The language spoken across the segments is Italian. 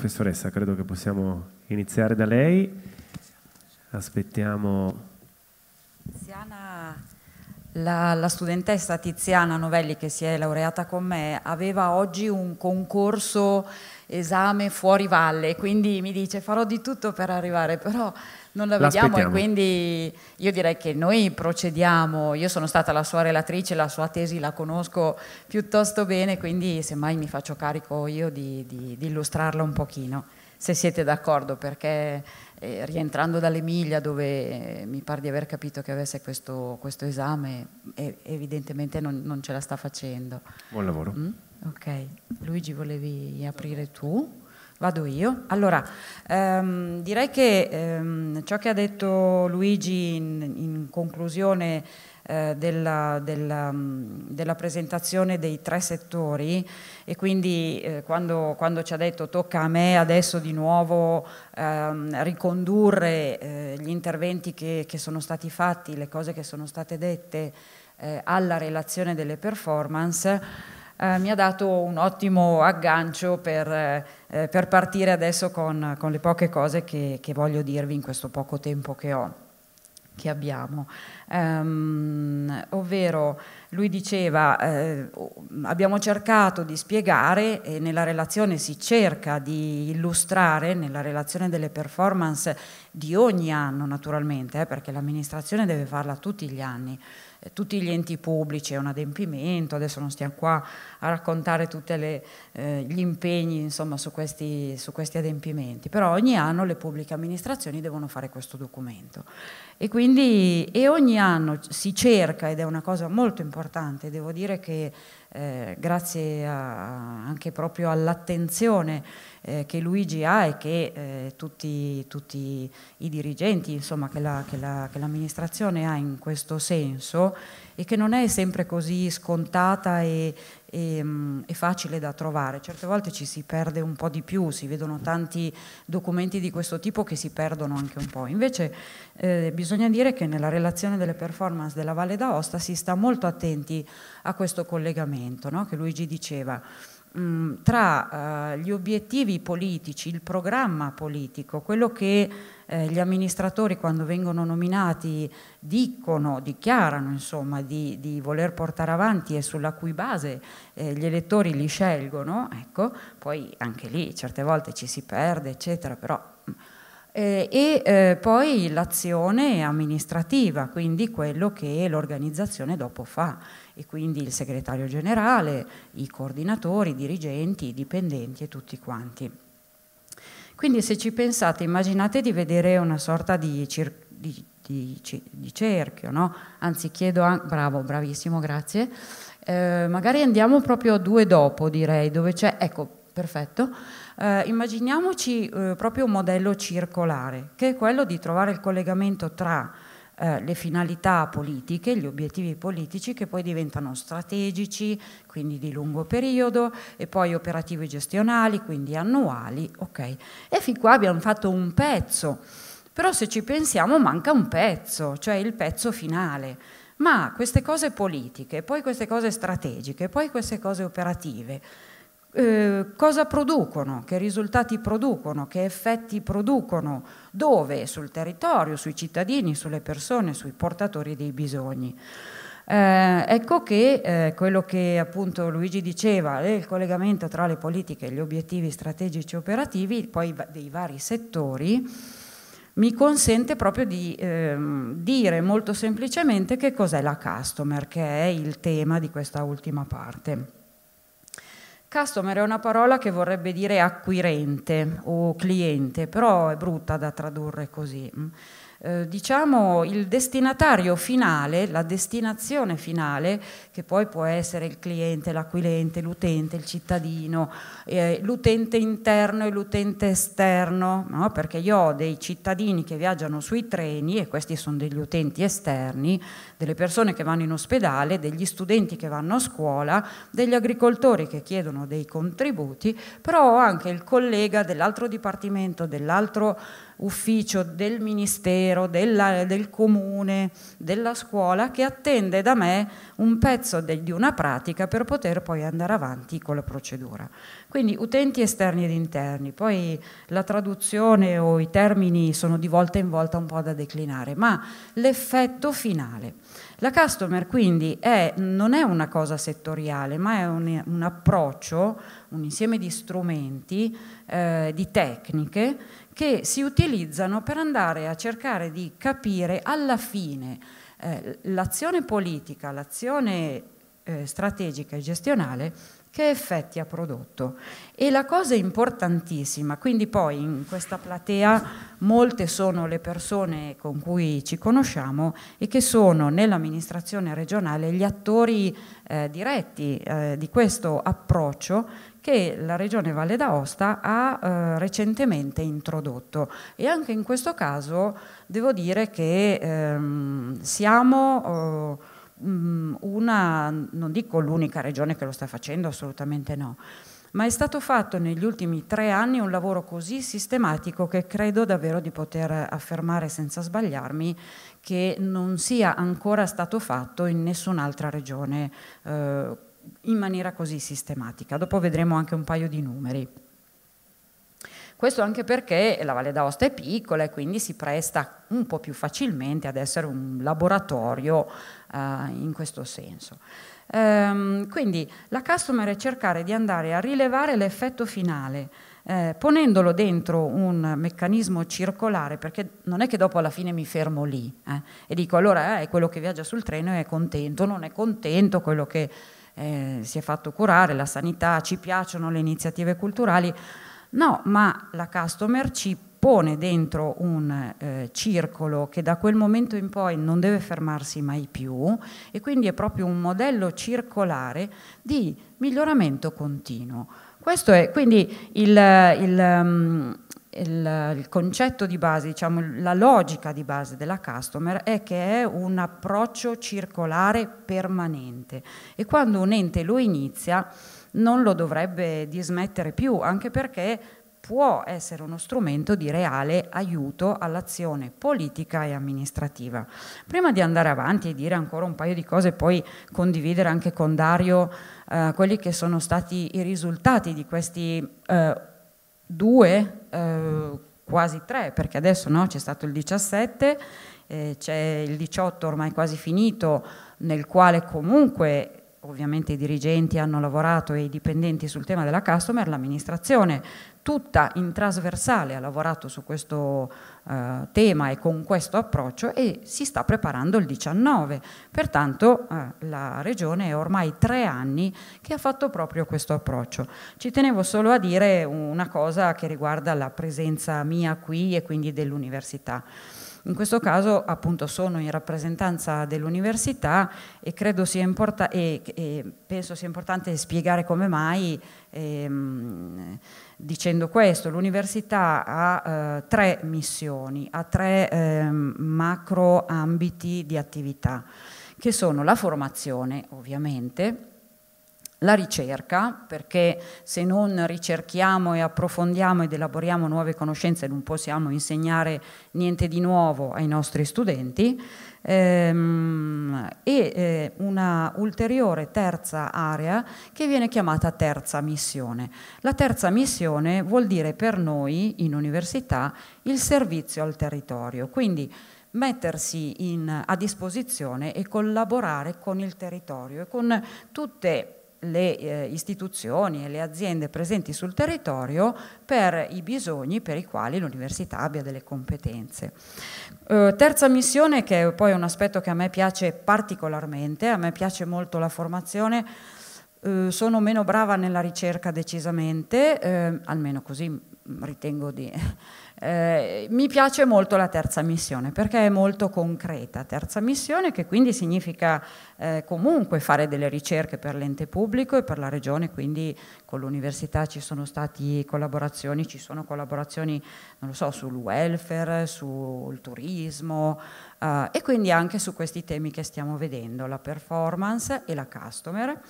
professoressa, credo che possiamo iniziare da lei. Aspettiamo. Siana la, la, studentessa Tiziana Novelli, che si è laureata con me, aveva oggi un concorso esame fuori valle, quindi mi dice farò di tutto per arrivare, però non la vediamo e quindi io direi che noi procediamo, io sono stata la sua relatrice, la sua tesi la conosco piuttosto bene, quindi semmai mi faccio carico io di, di, di illustrarla un pochino, se siete d'accordo, perché e eh, rientrando dall'Emilia dove eh, mi pare di aver capito che avesse questo, questo esame, evidentemente non, non, ce la sta facendo. Buon lavoro. Mm? Ok, Luigi volevi aprire tu? Vado io. Allora, ehm, direi che ehm, ciò che ha detto Luigi in, in conclusione eh, della, della, della, presentazione dei tre settori e quindi eh, quando, quando, ci ha detto tocca a me adesso di nuovo ehm, ricondurre eh, gli interventi che, che, sono stati fatti, le cose che sono state dette eh, alla relazione delle performance, eh, mi ha dato un ottimo aggancio per, eh, per partire adesso con, con, le poche cose che, che voglio dirvi in questo poco tempo che ho, che abbiamo ehm, ovvero lui diceva eh, abbiamo cercato di spiegare e nella relazione si cerca di illustrare, nella relazione delle performance di ogni anno naturalmente, eh, perché l'amministrazione deve farla tutti gli anni, eh, tutti gli enti pubblici, è un adempimento, adesso non stiamo qua a raccontare tutti eh, gli impegni insomma, su, questi, su, questi, adempimenti, però ogni anno le pubbliche amministrazioni devono fare questo documento. E, quindi, e ogni anno si cerca, ed è una cosa molto importante, devo dire che eh, grazie a, anche proprio all'attenzione eh, che Luigi ha e che eh, tutti, tutti, i dirigenti, insomma, che, la, che, la, che, l'amministrazione ha in questo senso e che non è sempre così scontata e, e, ehm, mh, è facile da trovare. Certe volte ci si perde un po' di più, si vedono tanti documenti di questo tipo che si perdono anche un po'. Invece eh, bisogna dire che nella relazione delle performance della Valle d'Aosta si sta molto attenti a questo collegamento no? che Luigi diceva mh, mm, tra eh, gli obiettivi politici, il programma politico, quello che eh, gli amministratori quando vengono nominati dicono, dichiarano insomma, di, di, voler portare avanti e sulla cui base eh, gli elettori li scelgono, ecco, poi anche lì certe volte ci si perde, eccetera, però... Mm, eh, e eh, poi l'azione amministrativa, quindi quello che l'organizzazione dopo fa e quindi il segretario generale, i coordinatori, i dirigenti, i dipendenti e tutti quanti. Quindi se ci pensate, immaginate di vedere una sorta di, cir di, di, di cerchio, no? anzi chiedo, a, bravo, bravissimo, grazie, eh, magari andiamo proprio a due dopo direi, dove c'è, ecco, perfetto, eh, immaginiamoci eh, proprio un modello circolare, che è quello di trovare il collegamento tra eh, le finalità politiche, gli obiettivi politici che poi diventano strategici, quindi di lungo periodo, e poi operativi gestionali, quindi annuali. Okay. E fin qua abbiamo fatto un pezzo, però se ci pensiamo manca un pezzo, cioè il pezzo finale. Ma queste cose politiche, poi queste cose strategiche, poi queste cose operative, eh, cosa producono, che risultati producono, che effetti producono, dove, sul territorio, sui cittadini, sulle persone, sui portatori dei bisogni. Eh, ecco che eh, quello che appunto Luigi diceva, eh, il collegamento tra le politiche e gli obiettivi strategici operativi, poi dei vari settori, mi consente proprio di ehm, dire molto semplicemente che cos'è la customer, che è il tema di questa ultima parte. Customer è una parola che vorrebbe dire acquirente o cliente, però è brutta da tradurre così. Mm. Eh, diciamo il destinatario finale, la destinazione finale, che poi può essere il cliente, l'acquirente, l'utente, il cittadino, eh, l'utente interno e l'utente esterno, no? perché io ho dei cittadini che viaggiano sui treni e questi sono degli utenti esterni delle persone che vanno in ospedale, degli studenti che vanno a scuola, degli agricoltori che chiedono dei contributi, però ho anche il collega dell'altro dipartimento, dell'altro ufficio, del ministero, della, del comune, della scuola che attende da me un pezzo de, di una pratica per poter poi andare avanti con la procedura. Quindi utenti esterni ed interni, poi la traduzione o i termini sono di volta in volta un po' da declinare, ma l'effetto finale. La customer quindi è, non è una cosa settoriale, ma è un, un approccio, un insieme di strumenti, eh, di tecniche che si utilizzano per andare a cercare di capire alla fine eh, l'azione politica, l'azione eh, strategica e gestionale che effetti ha prodotto. E la cosa importantissima, quindi poi in questa platea molte sono le persone con cui ci conosciamo e che sono nell'amministrazione regionale gli attori eh, diretti eh, di questo approccio che la Regione Valle d'Aosta ha eh, recentemente introdotto e anche in questo caso devo dire che ehm, siamo oh, Mm, una, non dico l'unica regione che lo sta facendo, assolutamente no, ma è stato fatto negli ultimi tre anni un lavoro così sistematico che credo davvero di poter affermare senza sbagliarmi che non sia ancora stato fatto in nessun'altra regione eh, in maniera così sistematica. Dopo vedremo anche un paio di numeri. Questo anche perché la Valle d'Aosta è piccola e quindi si presta un po' più facilmente ad essere un laboratorio eh, in questo senso. Ehm, quindi la customer è cercare di andare a rilevare l'effetto finale, eh, ponendolo dentro un meccanismo circolare, perché non è che dopo alla fine mi fermo lì eh, e dico allora eh, è quello che viaggia sul treno è contento, non è contento quello che eh, si è fatto curare, la sanità, ci piacciono le iniziative culturali. No, ma la customer ci pone dentro un eh, circolo che da quel momento in poi non deve fermarsi mai più e quindi è proprio un modello circolare di miglioramento continuo. Questo è quindi il, il, mm, il, il, concetto di base, diciamo, la logica di base della customer è che è un approccio circolare permanente e quando un ente lo inizia non lo dovrebbe dismettere più, anche perché può essere uno strumento di reale aiuto all'azione politica e amministrativa. Prima di andare avanti e dire ancora un paio di cose poi condividere anche con Dario eh, quelli che sono stati i risultati di questi eh, due, eh, quasi tre, perché adesso no, c'è stato il 17, eh, c'è il 18 ormai quasi finito, nel quale comunque ovviamente i dirigenti hanno lavorato e i dipendenti sul tema della customer, l'amministrazione tutta in trasversale ha lavorato su questo eh, tema e con questo approccio e si sta preparando il 19. Pertanto eh, la Regione è ormai tre anni che ha fatto proprio questo approccio. Ci tenevo solo a dire una cosa che riguarda la presenza mia qui e quindi dell'università. In questo caso appunto sono in rappresentanza dell'università e, e, e penso sia importante spiegare come mai ehm, dicendo questo, l'università ha eh, tre missioni, ha tre ehm, macro ambiti di attività che sono la formazione ovviamente, la ricerca, perché se non ricerchiamo e approfondiamo ed elaboriamo nuove conoscenze non possiamo insegnare niente di nuovo ai nostri studenti. Ehm, e eh, una ulteriore terza area che viene chiamata terza missione. La terza missione vuol dire per noi in università il servizio al territorio, quindi mettersi in, a disposizione e collaborare con il territorio e con tutte le le eh, istituzioni e le aziende presenti sul territorio per i bisogni per i quali l'università abbia delle competenze. Eh, terza missione, che è poi un aspetto che a me piace particolarmente, a me piace molto la formazione, eh, sono meno brava nella ricerca decisamente, eh, almeno così mm, ritengo di eh, mi piace molto la terza missione perché è molto concreta. Terza missione che quindi significa eh, comunque fare delle ricerche per l'ente pubblico e per la regione, quindi con l'università ci sono state collaborazioni, ci sono collaborazioni, non lo so, sul welfare, sul turismo eh, e quindi anche su questi temi che stiamo vedendo, la performance e la customer.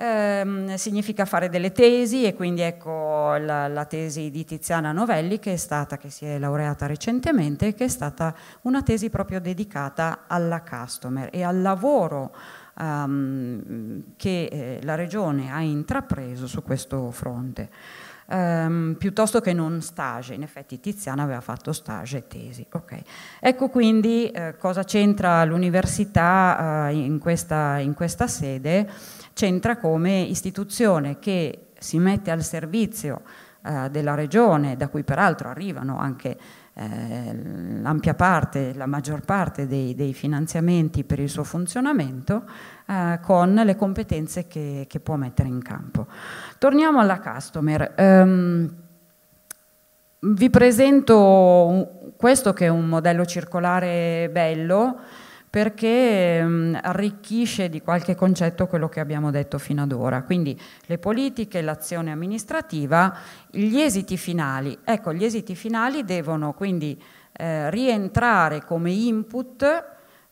Ehm, significa fare delle tesi e quindi ecco la, la, tesi di Tiziana Novelli che è stata, che si è laureata recentemente, che è stata una tesi proprio dedicata alla customer e al lavoro um, che eh, la regione ha intrapreso su questo fronte ehm, piuttosto che non stage. In effetti Tiziana aveva fatto stage e tesi. Okay. Ecco quindi eh, cosa c'entra l'università eh, in, questa, in questa sede. C'entra come istituzione che si mette al servizio eh, della regione, da cui peraltro arrivano anche Ehm, l'ampia parte, la maggior parte dei, dei, finanziamenti per il suo funzionamento eh, con le competenze che, che, può mettere in campo. Torniamo alla customer. Um, vi presento questo che è un modello circolare bello, perché mh, mm, arricchisce di qualche concetto quello che abbiamo detto fino ad ora. Quindi le politiche, l'azione amministrativa, gli esiti finali. Ecco, gli esiti finali devono quindi eh, rientrare come input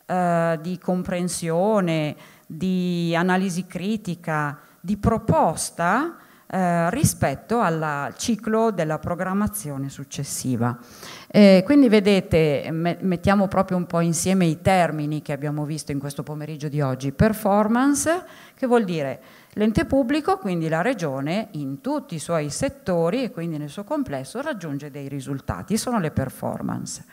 eh, di comprensione, di analisi critica, di proposta eh, rispetto al ciclo della programmazione successiva. Eh, quindi vedete, mettiamo proprio un po' insieme i termini che abbiamo visto in questo pomeriggio di oggi. Performance, che vuol dire l'ente pubblico, quindi la regione, in tutti i suoi settori e quindi nel suo complesso raggiunge dei risultati, sono le performance.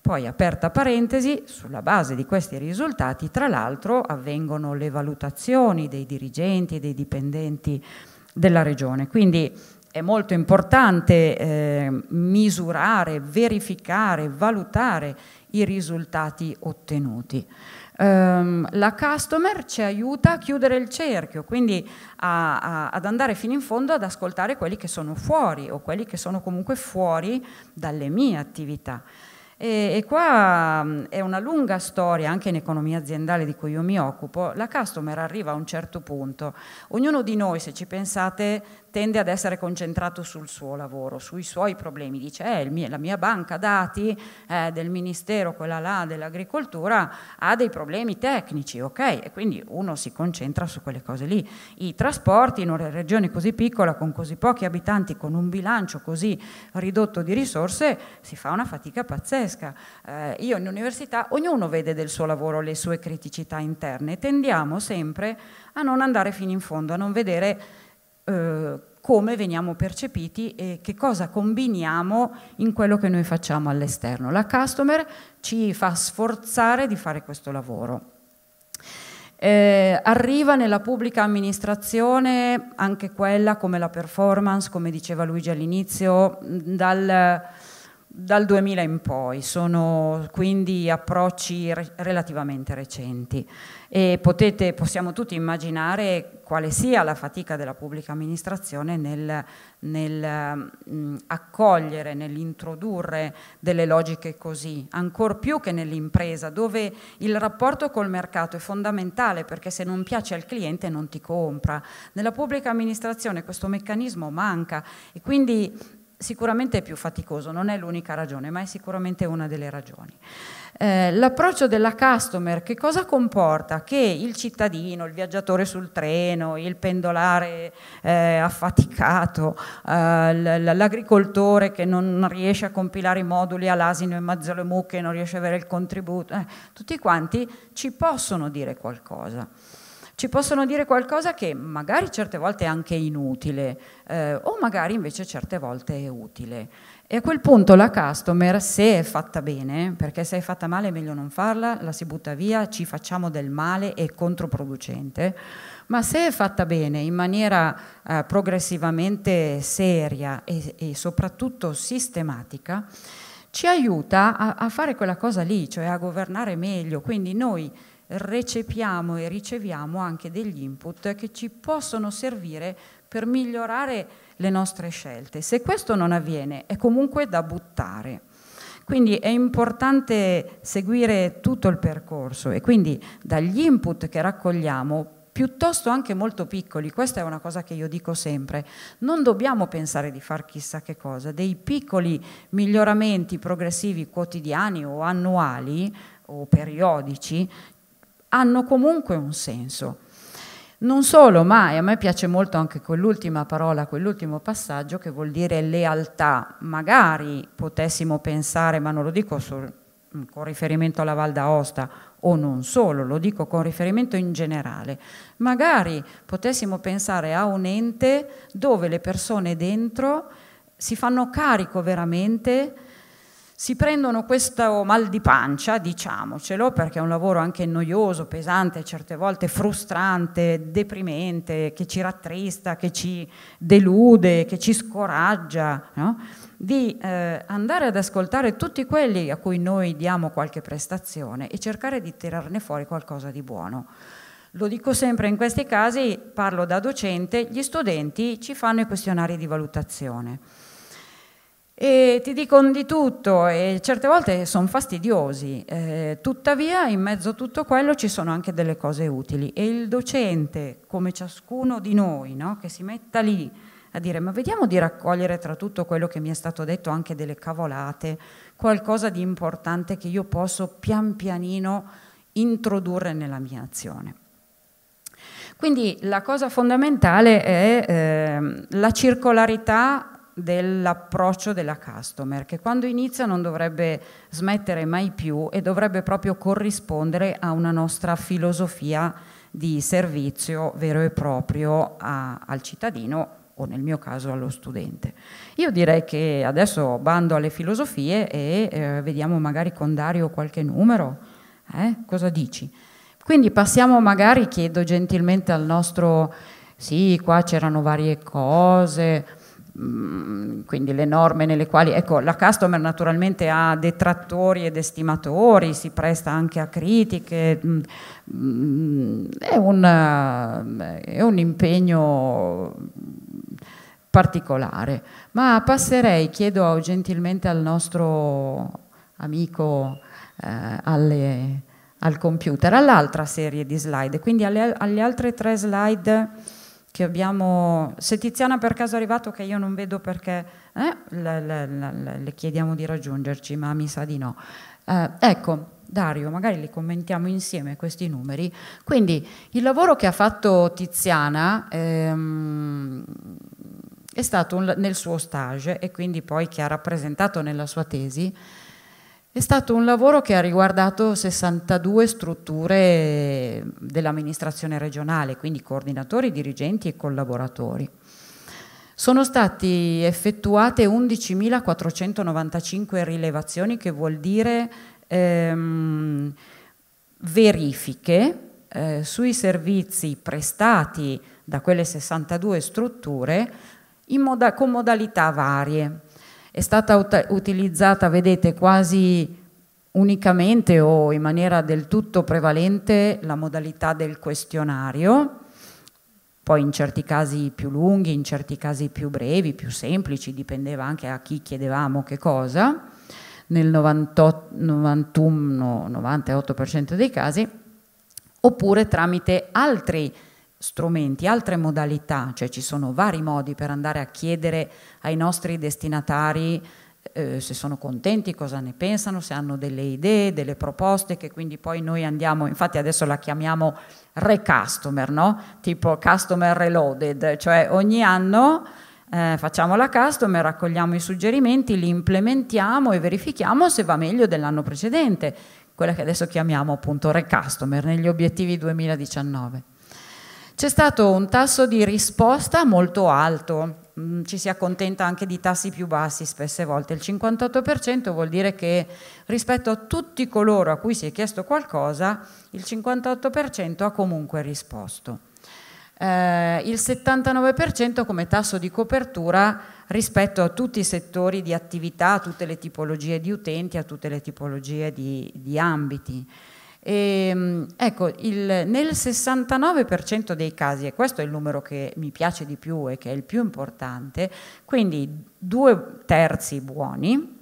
Poi, aperta parentesi, sulla base di questi risultati, tra l'altro, avvengono le valutazioni dei dirigenti e dei dipendenti della regione. Quindi è molto importante eh, misurare, verificare, valutare i risultati ottenuti. Um, la customer ci aiuta a chiudere il cerchio, quindi a, a, ad andare fino in fondo ad ascoltare quelli che sono fuori o quelli che sono comunque fuori dalle mie attività. E, e, qua mm, è una lunga storia, anche in economia aziendale di cui io mi occupo, la customer arriva a un certo punto. Ognuno di noi, se ci pensate, tende ad essere concentrato sul suo lavoro, sui suoi problemi. Dice, eh, mio, la mia banca dati eh, del Ministero, quella là dell'agricoltura, ha dei problemi tecnici, ok? E quindi uno si concentra su quelle cose lì. I trasporti in una regione così piccola, con così pochi abitanti, con un bilancio così ridotto di risorse, si fa una fatica pazzesca pazzesca. Eh, io in università ognuno vede del suo lavoro le sue criticità interne e tendiamo sempre a non andare fino in fondo, a non vedere eh, come veniamo percepiti e che cosa combiniamo in quello che noi facciamo all'esterno. La customer ci fa sforzare di fare questo lavoro. Eh, arriva nella pubblica amministrazione anche quella come la performance, come diceva Luigi all'inizio, dal dal 2000 in poi, sono quindi approcci re relativamente recenti e potete, possiamo tutti immaginare quale sia la fatica della pubblica amministrazione nel, nel mh, accogliere, nell'introdurre delle logiche così, ancor più che nell'impresa, dove il rapporto col mercato è fondamentale perché se non piace al cliente non ti compra. Nella pubblica amministrazione questo meccanismo manca e quindi sicuramente è più faticoso, non è l'unica ragione, ma è sicuramente una delle ragioni. Eh, l'approccio della customer che cosa comporta? Che il cittadino, il viaggiatore sul treno, il pendolare eh, affaticato, eh, l'agricoltore che non riesce a compilare i moduli all'asino in mezzo alle mucche, non riesce a avere il contributo, eh, tutti quanti ci possono dire qualcosa ci possono dire qualcosa che magari certe volte è anche inutile eh, o magari invece certe volte è utile. E a quel punto la customer, se è fatta bene, perché se è fatta male è meglio non farla, la si butta via, ci facciamo del male, è controproducente, ma se è fatta bene in maniera eh, progressivamente seria e, e, soprattutto sistematica, ci aiuta a, a fare quella cosa lì, cioè a governare meglio. Quindi noi recepiamo e riceviamo anche degli input che ci possono servire per migliorare le nostre scelte. Se questo non avviene è comunque da buttare. Quindi è importante seguire tutto il percorso e quindi dagli input che raccogliamo piuttosto anche molto piccoli, questa è una cosa che io dico sempre, non dobbiamo pensare di fare chissà che cosa, dei piccoli miglioramenti progressivi quotidiani o annuali o periodici hanno comunque un senso. Non solo, ma e a me piace molto anche quell'ultima parola, quell'ultimo passaggio che vuol dire lealtà. Magari potessimo pensare, ma non lo dico solo con riferimento alla Val d'Aosta o non solo, lo dico con riferimento in generale, magari potessimo pensare a un ente dove le persone dentro si fanno carico veramente si prendono questo mal di pancia, diciamocelo, perché è un lavoro anche noioso, pesante, certe volte frustrante, deprimente, che ci rattrista, che ci delude, che ci scoraggia, no? di eh, andare ad ascoltare tutti quelli a cui noi diamo qualche prestazione e cercare di tirarne fuori qualcosa di buono. Lo dico sempre in questi casi, parlo da docente, gli studenti ci fanno i questionari di valutazione e ti dicono di tutto e certe volte sono fastidiosi, eh, tuttavia in mezzo a tutto quello ci sono anche delle cose utili e il docente, come ciascuno di noi, no, che si metta lì a dire ma vediamo di raccogliere tra tutto quello che mi è stato detto anche delle cavolate, qualcosa di importante che io posso pian pianino introdurre nella mia azione. Quindi la cosa fondamentale è eh, la circolarità dell'approccio della customer, che quando inizia non dovrebbe smettere mai più e dovrebbe proprio corrispondere a una nostra filosofia di servizio vero e proprio a, al cittadino o nel mio caso allo studente. Io direi che adesso bando alle filosofie e eh, vediamo magari con Dario qualche numero. Eh? Cosa dici? Quindi passiamo magari, chiedo gentilmente al nostro, sì, qua c'erano varie cose, Mm, quindi le norme nelle quali ecco, la customer naturalmente ha detrattori ed estimatori, si presta anche a critiche, mm, mm, è un, eh, è un impegno particolare. Ma passerei, chiedo gentilmente al nostro amico eh, alle, al computer, all'altra serie di slide, quindi alle, alle altre tre slide che abbiamo... Se Tiziana per caso è arrivato, che io non vedo perché eh, le, le, le, le, chiediamo di raggiungerci, ma mi sa di no. Eh, ecco, Dario, magari li commentiamo insieme questi numeri. Quindi il lavoro che ha fatto Tiziana ehm, è stato un, nel suo stage e quindi poi che ha rappresentato nella sua tesi, è stato un lavoro che ha riguardato 62 strutture dell'amministrazione regionale, quindi coordinatori, dirigenti e collaboratori. Sono state effettuate 11.495 rilevazioni, che vuol dire ehm, verifiche eh, sui servizi prestati da quelle 62 strutture moda con modalità varie è stata ut utilizzata, vedete, quasi unicamente o in maniera del tutto prevalente la modalità del questionario, poi in certi casi più lunghi, in certi casi più brevi, più semplici, dipendeva anche a chi chiedevamo che cosa, nel 91-98% dei casi, oppure tramite altri strumenti, altre modalità, cioè ci sono vari modi per andare a chiedere ai nostri destinatari eh, se sono contenti, cosa ne pensano, se hanno delle idee, delle proposte che quindi poi noi andiamo, infatti adesso la chiamiamo re-customer, no? tipo customer reloaded, cioè ogni anno eh, facciamo la customer, raccogliamo i suggerimenti, li implementiamo e verifichiamo se va meglio dell'anno precedente, quella che adesso chiamiamo appunto re-customer negli obiettivi 2019. C'è stato un tasso di risposta molto alto, mm, ci si accontenta anche di tassi più bassi spesse volte. Il 58% vuol dire che rispetto a tutti coloro a cui si è chiesto qualcosa, il 58% ha comunque risposto. Eh, il 79% come tasso di copertura rispetto a tutti i settori di attività, a tutte le tipologie di utenti, a tutte le tipologie di, di ambiti. E, ehm, ecco, il, nel 69% dei casi, e questo è il numero che mi piace di più e che è il più importante, quindi due terzi buoni,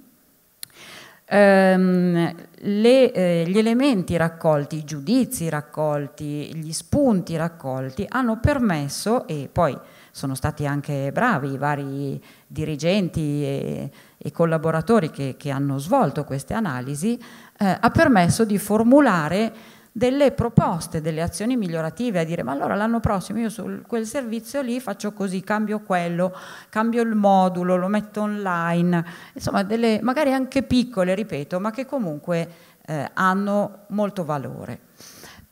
ehm, le, eh, gli elementi raccolti, i giudizi raccolti, gli spunti raccolti hanno permesso, e poi sono stati anche bravi i vari dirigenti e, e collaboratori che, che hanno svolto queste analisi, eh, ha permesso di formulare delle proposte, delle azioni migliorative, a dire ma allora l'anno prossimo io su quel servizio lì faccio così, cambio quello, cambio il modulo, lo metto online, insomma delle magari anche piccole, ripeto, ma che comunque eh, hanno molto valore.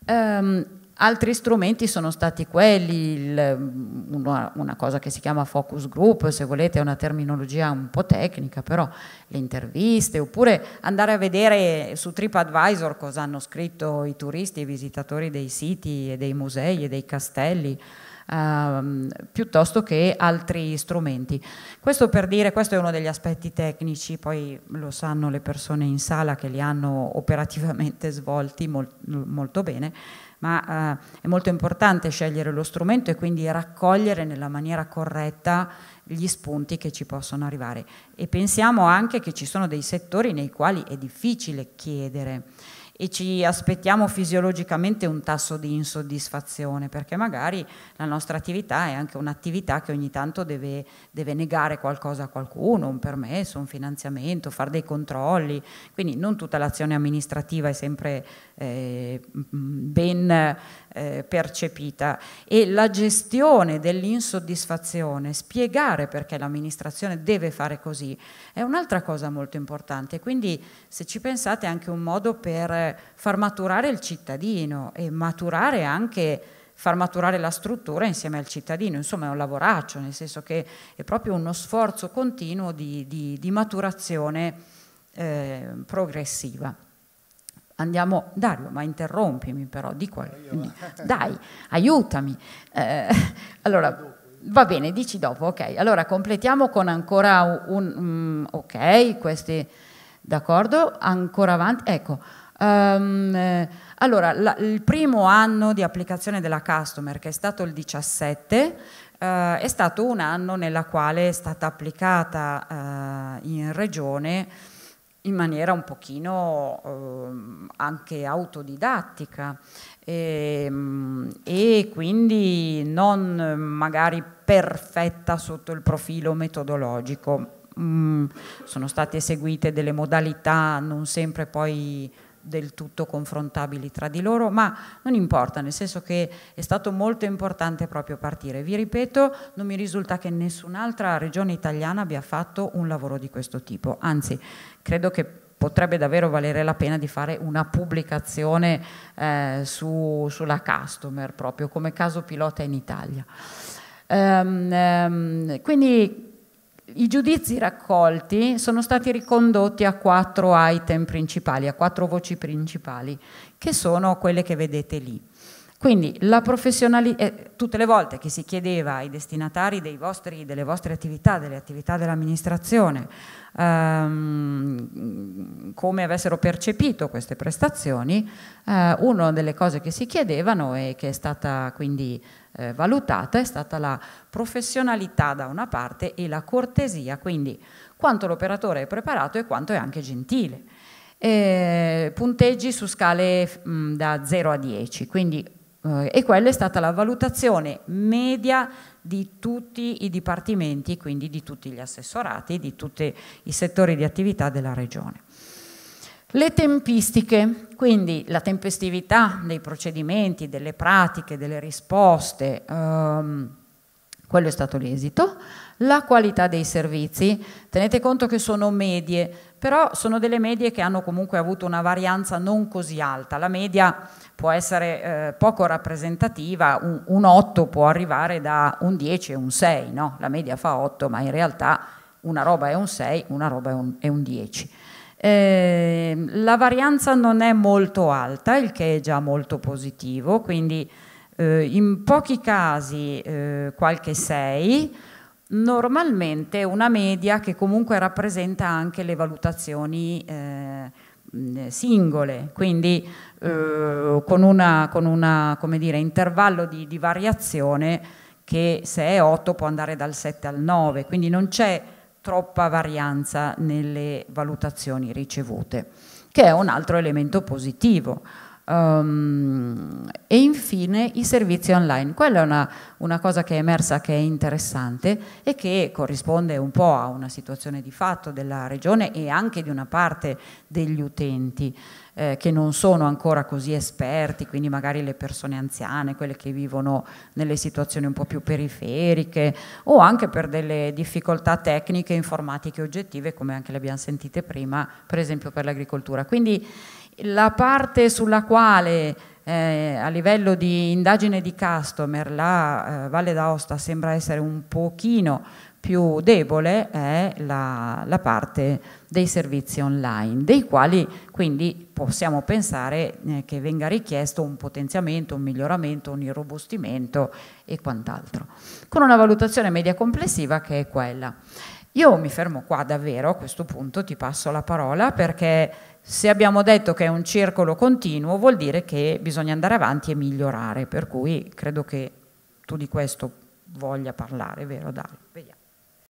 Um, Altri strumenti sono stati quelli, il, una, una, cosa che si chiama focus group, se volete è una terminologia un po' tecnica, però le interviste, oppure andare a vedere su TripAdvisor cosa hanno scritto i turisti i visitatori dei siti e dei musei e dei castelli. Ehm, piuttosto che altri strumenti. Questo per dire, questo è uno degli aspetti tecnici, poi lo sanno le persone in sala che li hanno operativamente svolti molt, molto bene, ma eh, è molto importante scegliere lo strumento e quindi raccogliere nella maniera corretta gli spunti che ci possono arrivare. E pensiamo anche che ci sono dei settori nei quali è difficile chiedere e ci aspettiamo fisiologicamente un tasso di insoddisfazione perché magari la nostra attività è anche un'attività che ogni tanto deve, deve negare qualcosa a qualcuno, un permesso, un finanziamento, fare dei controlli, quindi non tutta l'azione amministrativa è sempre eh, ben eh, percepita e la gestione dell'insoddisfazione, spiegare perché l'amministrazione deve fare così, è un'altra cosa molto importante. Quindi se ci pensate è anche un modo per far maturare il cittadino e maturare anche far maturare la struttura insieme al cittadino, insomma è un lavoraccio, nel senso che è proprio uno sforzo continuo di, di, di maturazione eh, progressiva andiamo, Dario, ma interrompimi però, di qual- dai, aiutami. Eh, allora, va bene, dici dopo, ok. Allora completiamo con ancora un, um, ok, questi, d'accordo, ancora avanti, ecco. Um, eh, allora, la, il primo anno di applicazione della Customer, che è stato il 17, eh, è stato un anno nella quale è stata applicata eh, in regione in maniera un pochino eh, anche autodidattica e, ehm, e, quindi non magari perfetta sotto il profilo metodologico. Mm, sono state eseguite delle modalità non sempre poi del tutto confrontabili tra di loro, ma non importa, nel senso che è stato molto importante proprio partire. Vi ripeto, non mi risulta che nessun'altra regione italiana abbia fatto un lavoro di questo tipo, anzi credo che potrebbe davvero valere la pena di fare una pubblicazione eh, su, sulla customer proprio come caso pilota in Italia. Um, um, quindi i giudizi raccolti sono stati ricondotti a quattro item principali, a quattro voci principali, che sono quelle che vedete lì. Quindi la professionalità, eh, tutte le volte che si chiedeva ai destinatari vostri, delle vostre attività, delle attività dell'amministrazione, ehm, come avessero percepito queste prestazioni, eh, una delle cose che si chiedevano e che è stata quindi eh, valutata è stata la professionalità da una parte e la cortesia, quindi quanto l'operatore è preparato e quanto è anche gentile. Eh, punteggi su scale mh, da 0 a 10, quindi, eh, e quella è stata la valutazione media di tutti i dipartimenti, quindi di tutti gli assessorati, di tutti i settori di attività della regione. Le tempistiche, quindi la tempestività dei procedimenti, delle pratiche, delle risposte, ehm, quello è stato l'esito. La qualità dei servizi, tenete conto che sono medie, però sono delle medie che hanno comunque avuto una varianza non così alta. La media può essere eh, poco rappresentativa, un, un, 8 può arrivare da un 10 e un 6, no? la media fa 8, ma in realtà una roba è un 6, una roba è un, è un 10. Eh, la varianza non è molto alta, il che è già molto positivo, quindi eh, in pochi casi eh, qualche 6, normalmente una media che comunque rappresenta anche le valutazioni eh, singole, quindi eh, con un una, intervallo di, di variazione che se è 8 può andare dal 7 al 9, quindi non c'è troppa varianza nelle valutazioni ricevute, che è un altro elemento positivo. Um, e infine i servizi online. Quella è una, una, cosa che è emersa che è interessante e che corrisponde un po' a una situazione di fatto della regione e anche di una parte degli utenti eh, che non sono ancora così esperti, quindi magari le persone anziane, quelle che vivono nelle situazioni un po' più periferiche o anche per delle difficoltà tecniche, informatiche oggettive, come anche le abbiamo sentite prima, per esempio per l'agricoltura. Quindi la parte sulla quale eh, a livello di indagine di customer la eh, Valle d'Aosta sembra essere un pochino più debole è la, la, parte dei servizi online, dei quali quindi possiamo pensare eh, che venga richiesto un potenziamento, un miglioramento, un irrobustimento e quant'altro, con una valutazione media complessiva che è quella. Io mi fermo qua davvero, a questo punto ti passo la parola perché se abbiamo detto che è un circolo continuo vuol dire che bisogna andare avanti e migliorare, per cui credo che tu di questo voglia parlare, vero Dario? Vediamo.